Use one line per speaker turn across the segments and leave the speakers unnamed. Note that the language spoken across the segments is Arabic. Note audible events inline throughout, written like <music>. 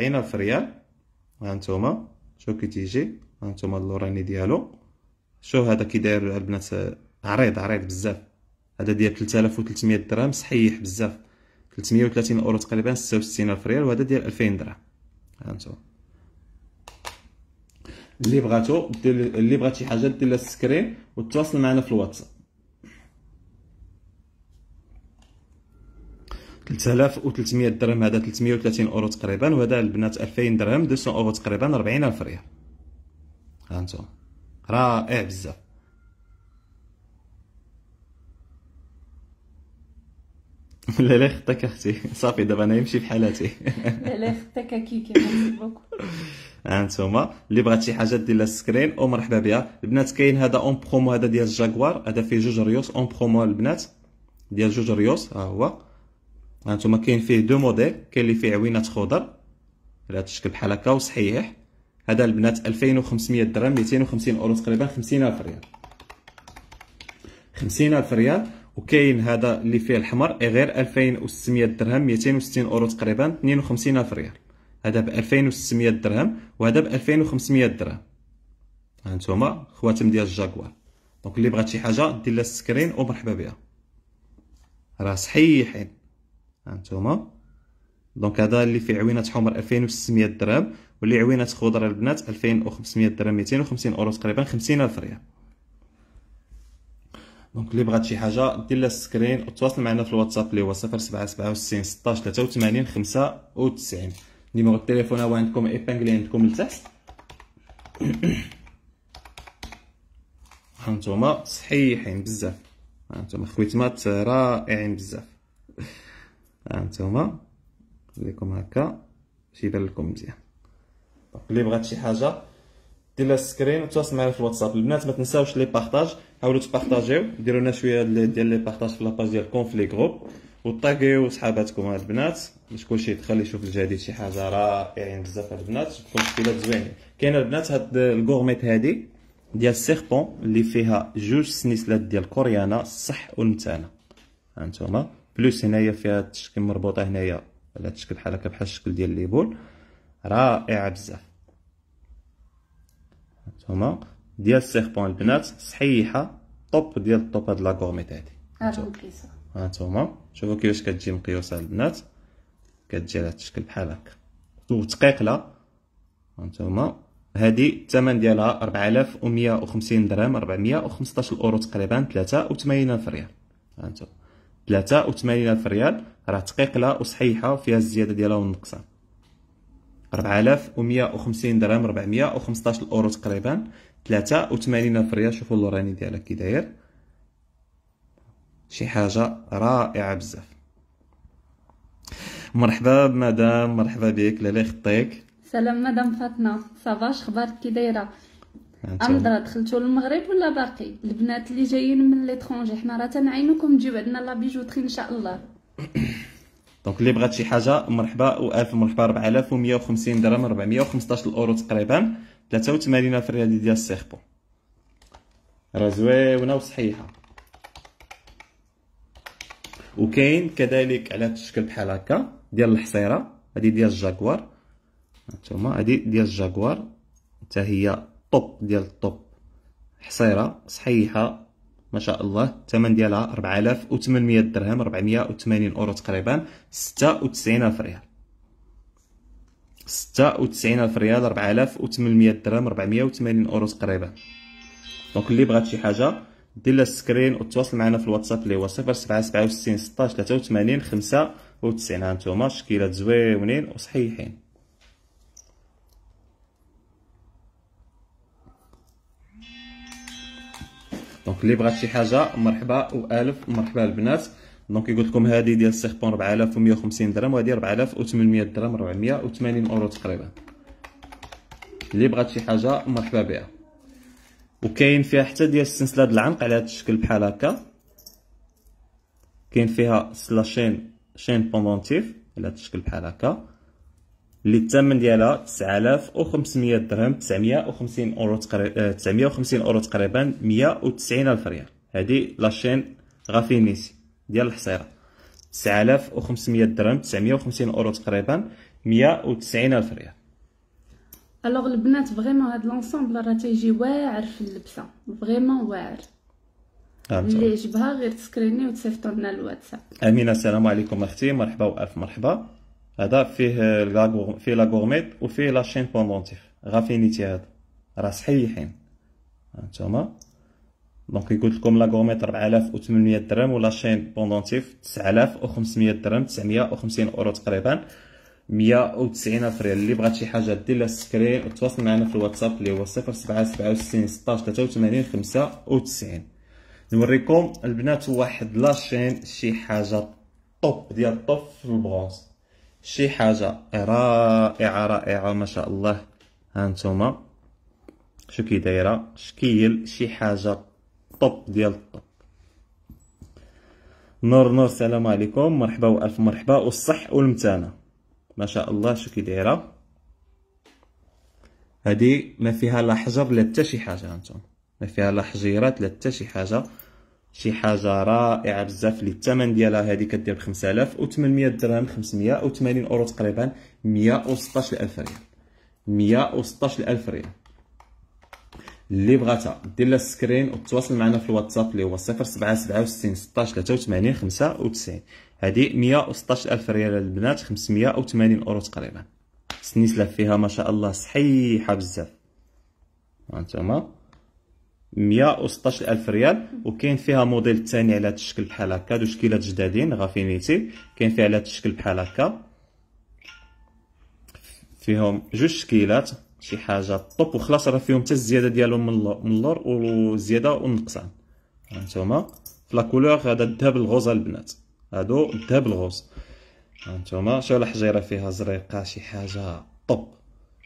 40 الف ريال هانتوما شو كي تيجي هانتوما اللوراني ديالو شو هذا كي داير البنات عريض عريض بزاف هذا ديال 3300 درهم صحيح بزاف 330 اورو تقريبا 66 الف ريال وهذا ديال 2000 درهم هانتوما اللي بغاتو اللي بغات شي حاجه دير لها السكرين وتواصل معنا في الواتساب 3300 درهم هذا 330 اورو تقريبا وهذا البنات 2000 درهم 200 اورو تقريبا 40000 ريال ها انتم رائع بزاف <laughs> لا لا خطاك اختي صافي دابا انا يمشي بحالاتي <laughs> لا لا خطاك كيكي ها انتم اللي بغات شي حاجه دير لها سكرين ومرحبا بها البنات كاين هذا اون برومو هذا ديال جاكوار هذا فيه جوج ريوس اون برومو البنات ديال جوج ريوس ها هو هانتوما كاين فيه دو موديل كاين اللي فيه عوينات خضر على هذا الشكل بحال هكا وصحيح هذا البنات 2500 درهم 250 اورو تقريبا 50000 ريال 50000 ريال وكاين هذا اللي فيه الاحمر غير 2600 درهم 260 اورو تقريبا 52000 ريال هذا ب 2600 درهم وهذا ب 2500 درهم هانتوما خواتم ديال الجاكوار دونك اللي بغات شي حاجه دير لها السكرين ومرحبا بها راه صحيحين هانتوما دونك هذا اللي فيه عوينه حمر 2600 درهم واللي عوينه خضر البنات 2500 درهم 250 اورو تقريبا 50000 ريال دونك اللي بغات شي حاجه دير لها سكرين وتواصل معنا في الواتساب اللي هو 0767 16 83 95 نيميرو التليفون هو عندكم ايبانغلي عندكم لتحت <coughs> هانتوما صحيحين بزاف هانتوما خويتمات رائعين بزاف هانتوما خليكم نخليكم هكا باش يبان لكم مزيان دونك اللي بغات شي حاجه دير لها السكرين وتواصل معايا في الواتساب البنات ما تنساوش لي بارطاج حاولوا تبارطاجيو ديروا لنا شويه ديال لي بارطاج في لاباج ديالكم في لي جروب وطاقيو صحاباتكم هاد البنات باش كلشي يدخل يشوف الجديد شي حاجه رائعين بزاف البنات كلشي زوينين كاين البنات هاد الكورميت هادي ديال السيربون اللي فيها جوج سنيسلات ديال كوريانا صح ونتانا هانتوما بلوس هنايا فيها هاد الشكل مربوطه هنايا على الشكل بحال هكا بحال الشكل ديال لي بول رائعه بزاف هانتوما ديال السيربون البنات صحيحه طوب ديال الطوب هاد لاكورميت هادي آه، هانتوما شوفوا كيفاش كتجي مقيوسه البنات كتجي على هاد الشكل بحال هكا وتقيقله هانتوما هادي الثمن ديالها 4150 درهم 415 اورو تقريبا 83 ريال هانتوما 83 ريال راه تقيقله وصحيحه وفيها الزياده ديالها والنقصان 4150 درهم 415 الاورو تقريبا 83 ريال شوفوا اللوراني ديالها كي داير شي حاجه رائعه بزاف مرحبا مدام مرحبا بك لالي خطيك سلام مدام فاطمه صافا اخبارك كي دايره يعني ام درا دخلتوا للمغرب ولا باقي البنات اللي جايين من ليترونجي حنا راه تنعينوكم تجيو عندنا لا بيجوتري ان شاء الله <coughs> دونك اللي بغات شي حاجه مرحبا و1000 مرحبا 4150 درهم 415 اورو تقريبا 83 الف ريال ديال السيربو راه زوينه وصحيحه وكاين كذلك على هذا الشكل بحال هكا ديال الحصيره هذه ديال الجاكوار هانتوما هذه ديال الجاكوار حتى هي الطب ديال الطب حصيره صحيحه ما شاء الله الثمن ديالها 4800 درهم 480 اورو تقريبا 96000 ريال 96000 ريال 4800 درهم 480 اورو تقريبا دونك اللي بغات شي حاجه دير لها سكرين وتواصل معنا في الواتساب اللي هو 0767 16 83 95 هانتوما شكيلات زوينين وصحيحين دونك اللي بغات شي حاجه مرحبا والف مرحبا البنات دونك يقول لكم هذه ديال السيربون 4150 درهم وهذه 4800 درهم 480 اورو تقريبا اللي بغات شي حاجه مرحبا بها وكاين فيها حتى ديال السنسله ديال العنق على هذا الشكل بحال هكا كاين فيها سلاشين شين بوندونتيف على هذا الشكل بحال هكا اللي الثمن ديالها 9500 درهم 950 اورو آه، تقريبا 950 اورو تقريبا 190 الف ريال هذه لاشين غافينيسي ديال الحصيره 9500 درهم 950 اورو تقريبا 190 الف ريال الوغ البنات فريمون هاد لونسومبل راه تيجي واعر في اللبسه فريمون واعر اللي عجبها غير تسكريني وتصيفطو لنا الواتساب امينه السلام عليكم اختي مرحبا والف مرحبا هذا فيه في لا غورميت وفيه لا شين بوندونتيف غافينيتي هذا راه صحيحين انتما دونك قلت لكم لا غورميت 4800 درهم ولا شين بوندونتيف 9500 درهم 950 اورو تقريبا 190 الف ريال اللي بغات شي حاجه دير لها سكرين وتواصل معنا في الواتساب اللي هو 0767 16 83 95 نوريكم البنات واحد لاشين شي حاجه طوب ديال الطف في البرونز شي حاجه رائعه رائعه ما شاء الله هانتوما شو كي دايره شكيل شي حاجه طب ديال الطب نور نور السلام عليكم مرحبا والف مرحبا والصح والمتانه ما شاء الله شو كي دايره هذه ما فيها لا حجر لا حتى شي حاجه هانتوما ما فيها لا حجيرات لا حتى شي حاجه شي حاجه رائعه بزاف اللي الثمن ديالها هذه كدير ب 5800 درهم 580 اورو تقريبا 116000 ريال 116000 ريال اللي بغاتها دير لها السكرين وتواصل معنا في الواتساب اللي هو 0767 16 83 95 هذه 116000 ريال للبنات 580 اورو تقريبا السنسله فيها ما شاء الله صحيحه بزاف ها انتما 116000 الف ريال وكاين فيها موديل ثاني على هذا الشكل بحال هكا دو شكيلات جدادين غافينيتي كاين فيها على هذا الشكل بحال هكا فيهم جوج شكيلات شي حاجه طوب وخلاص راه فيهم حتى الزياده ديالهم من اللور والزياده والنقصان هانتوما في لا كولور هذا الذهب الغوز البنات هادو الذهب الغوز هانتوما شو الحجيره فيها زريقه شي حاجه طوب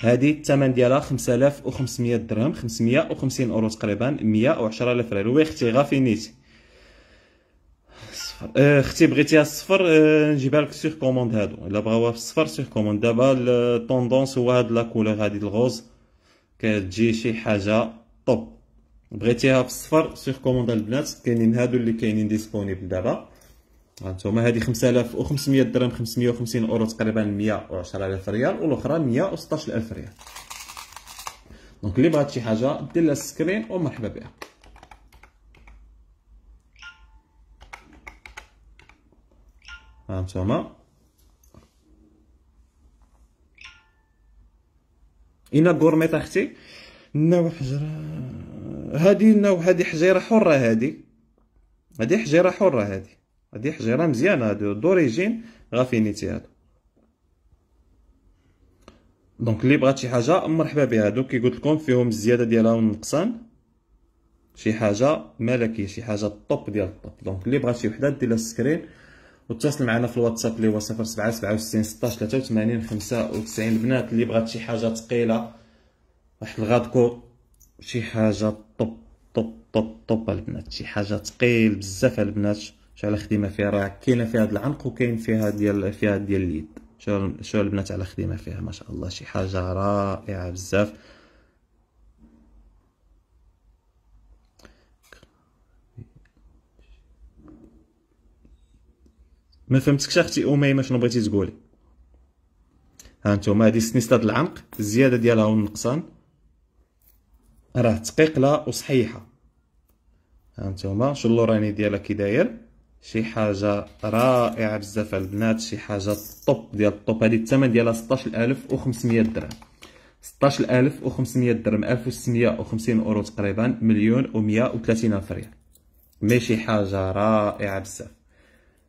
هذه الثمن ديالها 5500 درهم 550 اورو تقريبا 110000 ريال وي غافي نيت صفر آه، اختي بغيتيها الصفر آه، نجيبها لك سيغ كوموند هادو الا بغاوها في الصفر سيغ كوموند دابا الطوندونس هو هاد لا كولور هادي الغوز كتجي شي حاجه طوب بغيتيها في الصفر سيغ كوموند البنات كاينين هادو اللي كاينين ديسبونيبل دابا هانتوما هذه 5500 درهم 550 اورو تقريبا 110000 ريال والاخرى 116000 ريال دونك اللي بغات شي حاجه دير لها سكرين ومرحبا بها هانتوما اين غورميت اختي نوع حجره هادي ناو هادي حجيره حره هادي هادي حجيره حره هادي هذه حجيره مزيانه هادو دوريجين غافينيتي هادو دونك اللي بغات شي حاجه مرحبا بها هادو كي قلت لكم فيهم الزياده ديالها والنقصان شي حاجه ملكيه شي حاجه الطوب ديال الطوب دونك اللي بغات شي وحده دير لها السكرين واتصل معنا في الواتساب اللي هو 0767 16 95 البنات اللي بغات شي حاجه ثقيله واحد الغادكو شي حاجه طوب طوب طوب البنات شي حاجه ثقيل بزاف البنات شغله خديمه فيها راه كاينه فيها هاد العنق وكاين فيها ديال فيها ديال اليد شغل شغل البنات على خديمه فيها ما شاء الله شي حاجه رائعه بزاف ما فهمتكش اختي اميمه شنو بغيتي تقولي ها نتوما سنيسه سنيسته العنق الزياده ديالها والنقصان راه تقيقله وصحيحه ها نتوما شو اللوراني ديالها كي داير شي حاجه رائعه بزاف البنات شي حاجه طوب ديال الطوب هذه الثمن ديالها 16500 درهم 16500 درهم 1650 اورو تقريبا مليون و130 الف ريال ماشي حاجه رائعه بزاف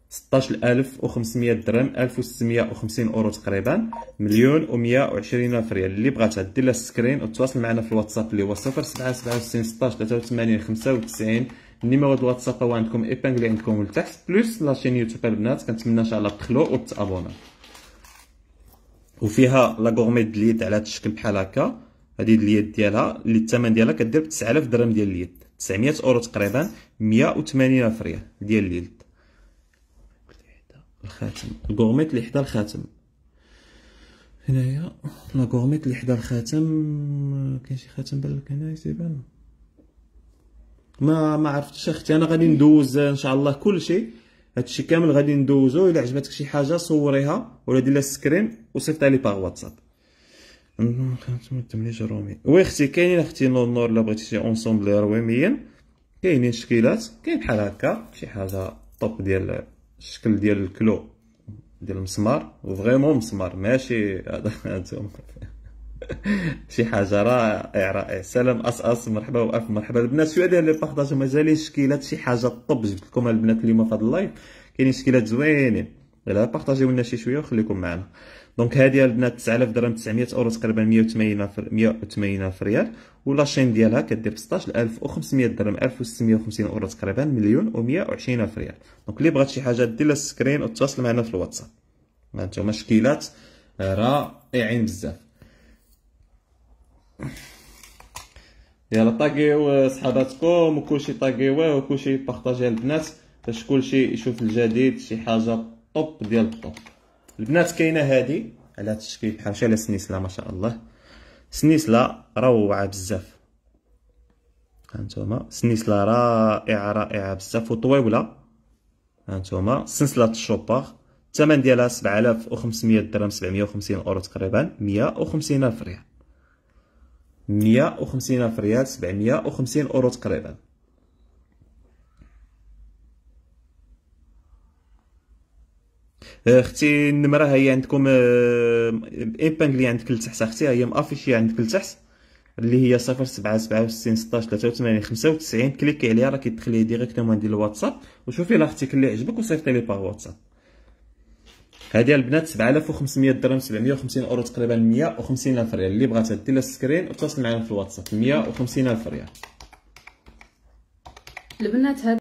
16500 درهم 1650 اورو تقريبا مليون و120 الف ريال اللي بغاتها دير لها سكرين وتواصل معنا في الواتساب اللي هو 0767 16 83 95 النيميرو دو واتساب هو عندكم ايبانغلي عندكم لتحت بلس لاشين يوتيوب البنات كنتمنى ان شاء الله تدخلوا وتابوناو وفيها لا غورمي اليد على هذا الشكل بحال هكا هذه اليد ديالها اللي الثمن ديالها كدير ب 9000 درهم ديال اليد 900 اورو تقريبا 180 الف ريال ديال اليد الخاتم الكورميت اللي حدا الخاتم هنايا لا كورميت اللي حدا الخاتم كاين شي خاتم بالك هنايا تيبان ما ما عرفتش اختي انا غادي ندوز ان شاء الله كل شيء هادشي كامل غادي ندوزو الا عجبتك شي حاجه صوريها ولا دير لها سكرين وصيفطها لي باغ واتساب أمم، وي اختي كاينين اختي نور نور الا بغيتي شي اونسومبل رواميا كاينين شكيلات كاين بحال هكا شي حاجه طوب ديال الشكل ديال الكلو ديال المسمار وفريمون مسمار ماشي هذا <laughs> شي حاجه رائع رائع سلام اس اس مرحبا والف مرحبا البنات شويه ديال لي بارطاج مازال شكيلات شي حاجه طب جبت لكم البنات اليوم في هذا اللايف كاينين شكيلات زوينين غير بارطاجيو لنا شي شويه وخليكم معنا دونك هذه البنات 9000 درهم 900 اورو تقريبا 180 180 ريال ولا شين ديالها كدير 16500 درهم 1650 اورو تقريبا مليون و120 الف ريال دونك اللي بغات شي حاجه دير لها السكرين وتواصل معنا في الواتساب ها انتم شكيلات رائعين بزاف يلا طاقيو آه، صحاباتكم وكلشي طاقيوه وكلشي بارطاجيه البنات باش كلشي يشوف الجديد شي حاجه طوب ديال الطوب البنات كاينه هادي على هاد الشكل بحال شي سنيسله ما شاء الله سنيسله روعه بزاف هانتوما سنيسله رائعه رائعه بزاف وطويوله هانتوما سنسله الشوبار الثمن ديالها 7500 درهم 750 اورو تقريبا 150 الف ريال 150 الف ريال 750 اورو تقريبا اختي آه، النمره هي عندكم آه، اللي عندك لتحت اختي هي مافيشي عندك لتحت اللي هي 0767 16 83 95 كليكي عليها راه كيدخل لي ديريكتومون ديال الواتساب وشوفي لاختيك كلي عجبك وصيفطي لي باغ واتساب هذه البنات 7500 درهم 750 اورو تقريبا 150 الف ريال اللي بغاتها دير لها سكرين وتواصل معنا في الواتساب 150 الف ريال البنات هاد